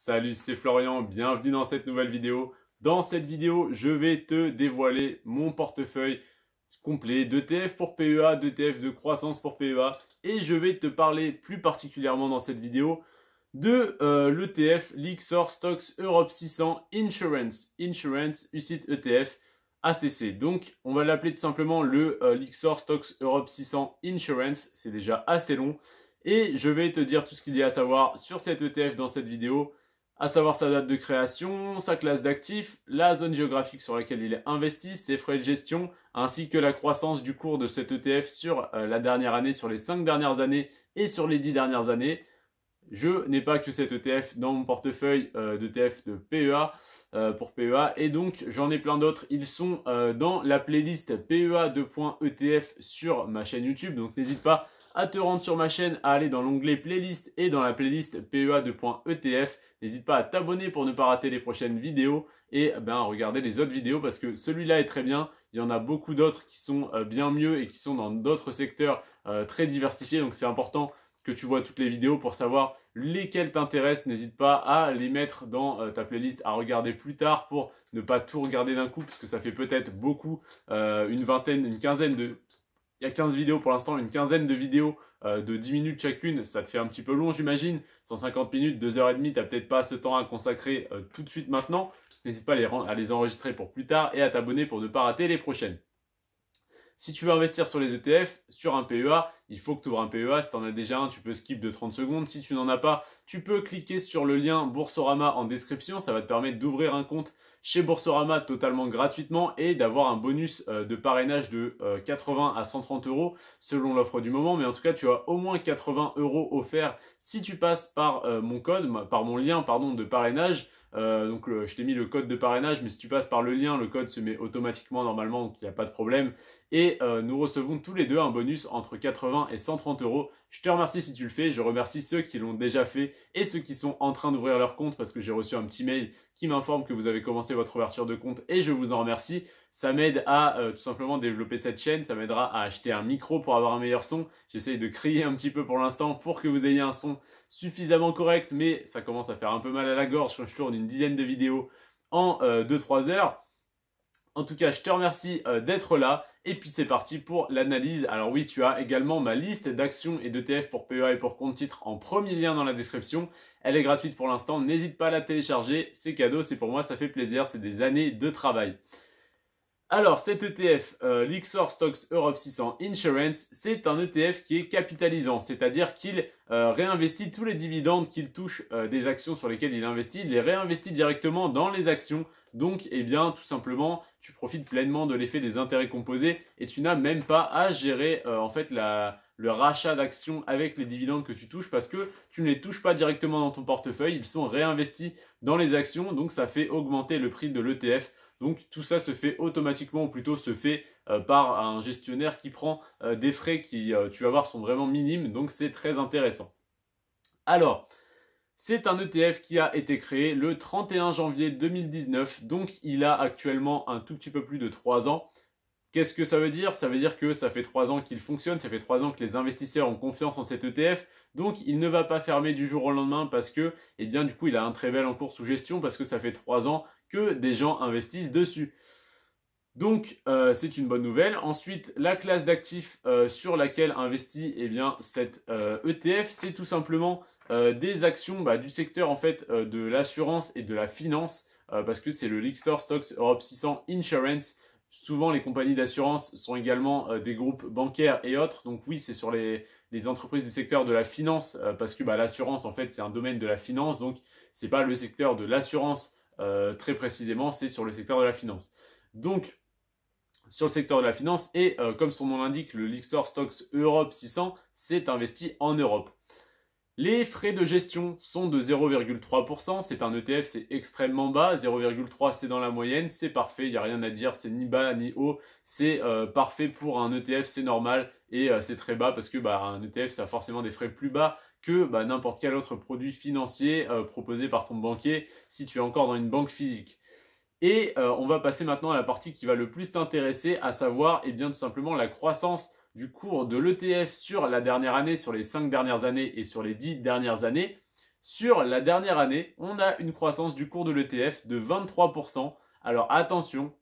Salut, c'est Florian, bienvenue dans cette nouvelle vidéo. Dans cette vidéo, je vais te dévoiler mon portefeuille complet d'ETF pour PEA, d'ETF de croissance pour PEA et je vais te parler plus particulièrement dans cette vidéo de euh, l'ETF Lixor Stocks Europe 600 Insurance, Insurance UCIT ETF ACC. Donc on va l'appeler tout simplement le euh, Lixor Stocks Europe 600 Insurance, c'est déjà assez long et je vais te dire tout ce qu'il y a à savoir sur cet ETF dans cette vidéo à savoir sa date de création, sa classe d'actifs, la zone géographique sur laquelle il est investi, ses frais de gestion, ainsi que la croissance du cours de cet ETF sur euh, la dernière année, sur les 5 dernières années et sur les 10 dernières années. Je n'ai pas que cet ETF dans mon portefeuille d'ETF euh, de PEA euh, pour PEA et donc j'en ai plein d'autres. Ils sont dans la playlist PEA 2.ETF e sur ma chaîne YouTube, donc n'hésite pas à te rendre sur ma chaîne, à aller dans l'onglet playlist et dans la playlist PEA2.ETF. E N'hésite pas à t'abonner pour ne pas rater les prochaines vidéos et ben, regarder les autres vidéos parce que celui-là est très bien. Il y en a beaucoup d'autres qui sont euh, bien mieux et qui sont dans d'autres secteurs euh, très diversifiés. Donc c'est important que tu vois toutes les vidéos pour savoir lesquelles t'intéressent. N'hésite pas à les mettre dans euh, ta playlist à regarder plus tard pour ne pas tout regarder d'un coup parce que ça fait peut-être beaucoup, une vingtaine, une quinzaine de il y a 15 vidéos pour l'instant, une quinzaine de vidéos euh, de 10 minutes chacune. Ça te fait un petit peu long, j'imagine. 150 minutes, 2h30, tu n'as peut-être pas ce temps à consacrer euh, tout de suite maintenant. N'hésite pas à les enregistrer pour plus tard et à t'abonner pour ne pas rater les prochaines. Si tu veux investir sur les ETF, sur un PEA, il faut que tu ouvres un PEA. Si tu en as déjà un, tu peux skip de 30 secondes. Si tu n'en as pas, tu peux cliquer sur le lien Boursorama en description. Ça va te permettre d'ouvrir un compte chez Boursorama totalement gratuitement et d'avoir un bonus euh, de parrainage de 80 euh, à 130 euros selon l'offre du moment. Mais en tout cas, tu as au moins 80 euros offerts si tu passes par euh, mon code, par mon lien pardon, de parrainage. Euh, donc euh, je t'ai mis le code de parrainage, mais si tu passes par le lien, le code se met automatiquement normalement, donc il n'y a pas de problème. Et euh, nous recevons tous les deux un bonus entre 80 et 130 euros je te remercie si tu le fais. Je remercie ceux qui l'ont déjà fait et ceux qui sont en train d'ouvrir leur compte parce que j'ai reçu un petit mail qui m'informe que vous avez commencé votre ouverture de compte et je vous en remercie. Ça m'aide à euh, tout simplement développer cette chaîne. Ça m'aidera à acheter un micro pour avoir un meilleur son. J'essaye de crier un petit peu pour l'instant pour que vous ayez un son suffisamment correct, mais ça commence à faire un peu mal à la gorge quand je tourne une dizaine de vidéos en 2-3 euh, heures. En tout cas, je te remercie euh, d'être là. Et puis c'est parti pour l'analyse. Alors oui, tu as également ma liste d'actions et d'ETF pour PEA et pour compte titres en premier lien dans la description. Elle est gratuite pour l'instant, n'hésite pas à la télécharger, c'est cadeau, c'est pour moi, ça fait plaisir, c'est des années de travail. Alors cet ETF, euh, l'Ixor Stocks Europe 600 Insurance, c'est un ETF qui est capitalisant, c'est-à-dire qu'il euh, réinvestit tous les dividendes qu'il touche des actions sur lesquelles il investit, il les réinvestit directement dans les actions. Donc, eh bien, tout simplement, tu profites pleinement de l'effet des intérêts composés et tu n'as même pas à gérer euh, en fait le rachat d'actions avec les dividendes que tu touches parce que tu ne les touches pas directement dans ton portefeuille, ils sont réinvestis dans les actions, donc ça fait augmenter le prix de l'ETF. Donc tout ça se fait automatiquement ou plutôt se fait euh, par un gestionnaire qui prend euh, des frais qui, tu vas voir, sont vraiment minimes, donc c'est très intéressant. Alors, c'est un ETF qui a été créé le 31 janvier 2019, donc il a actuellement un tout petit peu plus de 3 ans. Qu'est-ce que ça veut dire Ça veut dire que ça fait 3 ans qu'il fonctionne, ça fait 3 ans que les investisseurs ont confiance en cet ETF, donc il ne va pas fermer du jour au lendemain parce que, eh bien du coup, il a un très bel encours sous gestion parce que ça fait 3 ans que des gens investissent dessus. Donc, euh, c'est une bonne nouvelle. Ensuite, la classe d'actifs euh, sur laquelle investit eh bien, cette ETF, euh, e c'est tout simplement des actions bah, du secteur en fait, de l'assurance et de la finance, parce que c'est le Lixor Stocks Europe 600 Insurance. Souvent, les compagnies d'assurance sont également des groupes bancaires et autres. Donc oui, c'est sur les, entreprises du secteur de la finance, parce que bah, l'assurance, en fait, c'est un domaine de la finance. Donc, ce n'est pas le secteur de l'assurance très précisément, c'est sur le secteur de la finance. Donc, sur le secteur de la finance et euh, comme son nom l'indique, le Lixor Stocks Europe 600 s'est investi en Europe. Les frais de gestion sont de 0,3%, c'est un ETF, c'est extrêmement bas, 0,3 c'est dans la moyenne, c'est parfait, il n'y a rien à dire, c'est ni bas ni haut, c'est euh, parfait pour un ETF, c'est normal et euh, c'est très bas parce que bah, un ETF ça a forcément des frais plus bas que bah, n'importe quel autre produit financier proposé par ton banquier si tu es encore dans une banque physique. Et euh, on va passer maintenant à la partie qui va le plus t'intéresser, à savoir et eh bien, tout simplement la croissance du cours de l'ETF sur la dernière année, sur les 5 dernières années et sur les 10 dernières années. Sur la dernière année, on a une croissance du cours de l'ETF de 23%. Alors attention,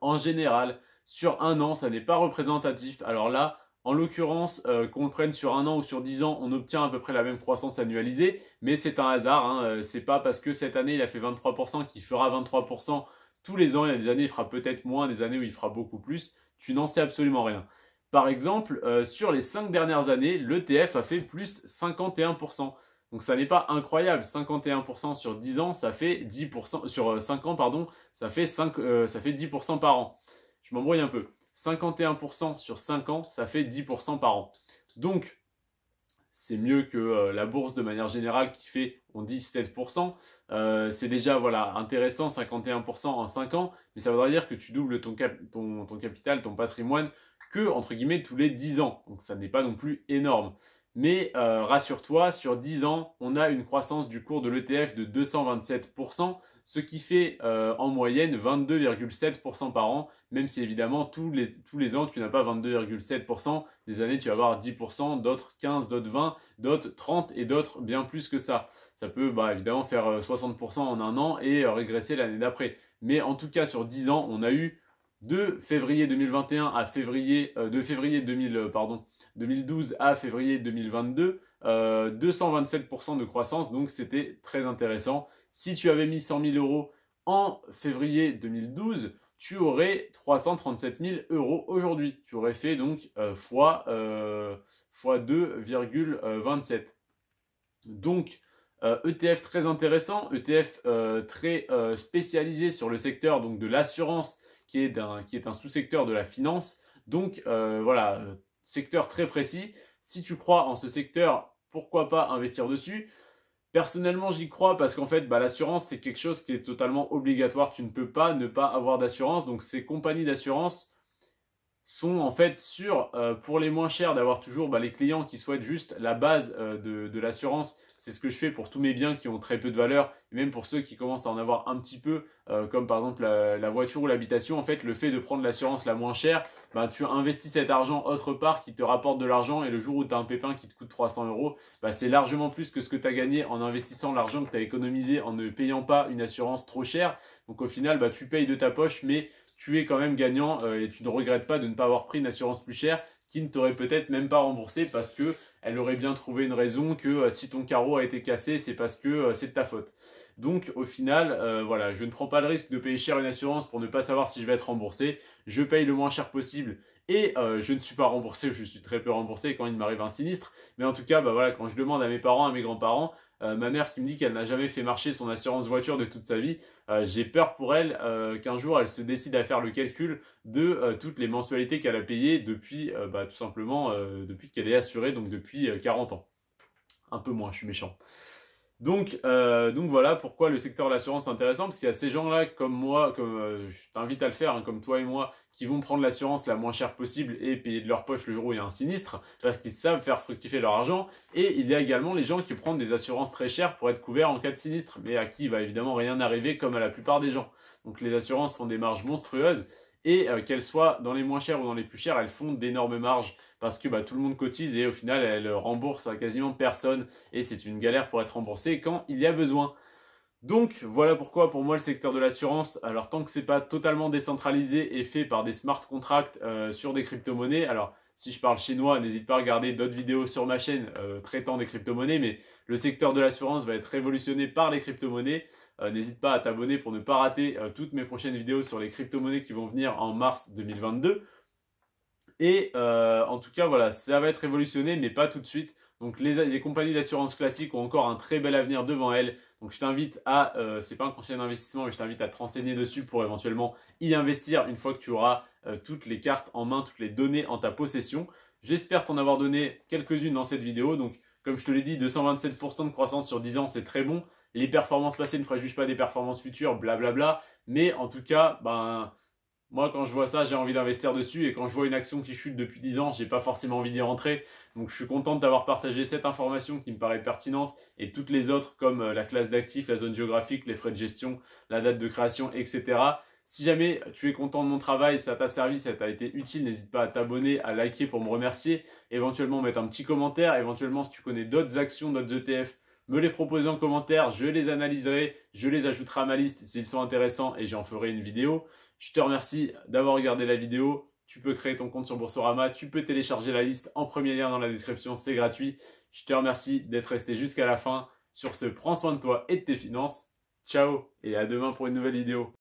en général, sur un an, ça n'est pas représentatif. Alors là, en l'occurrence, euh, qu'on le prenne sur un an ou sur dix ans, on obtient à peu près la même croissance annualisée, mais c'est un hasard. Ce hein, euh, C'est pas parce que cette année il a fait 23% qu'il fera 23% tous les ans. Il y a des années il fera peut-être moins, des années où il fera beaucoup plus. Tu n'en sais absolument rien. Par exemple, euh, sur les cinq dernières années, l'ETF a fait plus 51%. Donc ça n'est pas incroyable, 51% sur 10 ans, ça fait 10% sur 5 ans pardon, ça fait 5 ça fait 10% par an. Je m'embrouille un peu. 51% sur 5 ans, ça fait 10% par an. Donc, c'est mieux que euh, la bourse de manière générale qui fait, on dit 7%. Euh, c'est déjà voilà, intéressant, 51% en 5 ans, mais ça voudrait dire que tu doubles ton, capital, ton patrimoine, que, entre guillemets, tous les 10 ans. Donc, ça n'est pas non plus énorme. Mais euh, rassure-toi, sur 10 ans, on a une croissance du cours de l'ETF de 227% ce qui fait euh, en moyenne 22,7% par an, même si évidemment tous les, ans tu n'as pas 22,7%, des années tu vas avoir 10%, d'autres 15, d'autres 20, d'autres 30 et d'autres bien plus que ça. Ça peut bah, évidemment faire 60% euh, en un an et euh, régresser l'année d'après. Mais en tout cas sur 10 ans, on a eu de février 2021 à février, de février 2012 à février 2022, 227% euh, de croissance, donc c'était très intéressant. Si tu avais mis 100 000 euros en février 2012, tu aurais 337 000 euros aujourd'hui. Tu aurais fait donc x euh, fois, 2,27. Euh, donc, ETF e très intéressant, ETF très spécialisé sur le secteur donc, de l'assurance, qui est un, un sous-secteur de la finance. Donc, voilà, secteur très précis. Si tu crois en ce secteur pourquoi pas investir dessus. Personnellement, j'y crois parce qu'en fait, bah, l'assurance, c'est quelque chose qui est totalement obligatoire. Tu ne peux pas ne pas avoir d'assurance. Donc, ces compagnies d'assurance sont en fait sûres euh, pour les moins chers d'avoir toujours bah, les clients qui souhaitent juste la base euh, de, l'assurance. C'est ce que je fais pour tous mes biens qui ont très peu de valeur et même pour ceux qui commencent à en avoir un petit peu, euh, comme par exemple la voiture ou l'habitation. En fait, le fait de prendre l'assurance la moins chère, bah, tu investis cet argent autre part qui te rapporte de l'argent et le jour où tu as un pépin qui te coûte 300 euros, bah, c'est largement plus que ce que tu as gagné en investissant l'argent que tu as économisé en ne payant pas une assurance trop chère. Donc au final, bah, tu payes de ta poche, mais tu es quand même gagnant euh, et tu ne regrettes pas de ne pas avoir pris une assurance plus chère qui ne t'aurait peut-être même pas remboursé parce que elle aurait bien trouvé une raison que euh, si ton carreau a été cassé, c'est parce que euh, c'est de ta faute. Donc au final, euh, voilà, je ne prends pas le risque de payer cher une assurance pour ne pas savoir si je vais être remboursé. Je paye le moins cher possible et je ne suis pas remboursé, je suis très peu remboursé quand il m'arrive un sinistre. Mais en tout cas, bah, voilà, quand je demande à mes parents, à mes grands-parents, euh, ma mère qui me dit qu'elle n'a jamais fait marcher son assurance voiture de toute sa vie, euh, j'ai peur pour elle euh, qu'un jour elle se décide à faire le calcul de toutes les mensualités qu'elle a payées depuis bah, tout simplement depuis qu'elle est assurée, donc depuis 40 ans. Un peu moins, je suis méchant. Donc, donc voilà pourquoi le secteur de l'assurance est intéressant, parce qu'il y a ces gens-là comme moi, comme je t'invite à le faire, hein, comme toi et moi, qui vont prendre l'assurance la moins chère possible et payer de leur poche le jour où il y a un sinistre, parce qu'ils savent faire fructifier leur argent. Et il y a également les gens qui prennent des assurances très chères pour être couverts en cas de sinistre, mais à qui il bah, va évidemment rien arriver comme à la plupart des gens. Donc les assurances font des marges monstrueuses, et euh, qu'elles soient dans les moins chères ou dans les plus chères, elles font d'énormes marges parce que bah, tout le monde cotise et au final elles remboursent à quasiment personne et c'est une galère pour être remboursé quand il y a besoin. Donc voilà pourquoi pour moi le secteur de l'assurance, alors tant que ce n'est pas totalement décentralisé et fait par des smart contracts euh, sur des crypto-monnaies, alors si je parle chinois, n'hésite pas à regarder d'autres vidéos sur ma chaîne euh, traitant des crypto-monnaies, mais le secteur de l'assurance va être révolutionné par les crypto-monnaies. Euh, n'hésite pas à t'abonner pour ne pas rater toutes mes prochaines vidéos sur les crypto-monnaies qui vont venir en mars 2022. Et en tout cas voilà, ça va être révolutionné, mais pas tout de suite. Donc les, compagnies d'assurance classiques ont encore un très bel avenir devant elles. Donc je t'invite à, ce euh, c'est pas un conseil d'investissement, mais je t'invite à te renseigner dessus pour éventuellement y investir une fois que tu auras euh, toutes les cartes en main, toutes les données en ta possession. J'espère t'en avoir donné quelques-unes dans cette vidéo. Donc comme je te l'ai dit, 227% de croissance sur 10 ans, c'est très bon. Les performances passées ne préjugent pas des performances futures, blablabla. Mais en tout cas, ben moi, quand je vois ça, j'ai envie d'investir dessus. Et quand je vois une action qui chute depuis 10 ans, je n'ai pas forcément envie d'y rentrer. Donc, je suis content d'avoir partagé cette information qui me paraît pertinente et toutes les autres, comme euh, la classe d'actifs, la zone géographique, les frais de gestion, la date de création, etc. Si jamais tu es content de mon travail, ça t'a servi, ça t'a été utile, n'hésite pas à t'abonner, à liker pour me remercier, éventuellement mettre un petit commentaire, éventuellement si tu connais d'autres actions, d'autres ETF, me les proposer en commentaire, je les analyserai, je les ajouterai à ma liste s'ils sont intéressants et j'en ferai une vidéo. Je te remercie d'avoir regardé la vidéo. Tu peux créer ton compte sur Boursorama, tu peux télécharger la liste en premier lien dans la description, c'est gratuit. Je te remercie d'être resté jusqu'à la fin. Sur ce, prends soin de toi et de tes finances. Ciao et à demain pour une nouvelle vidéo.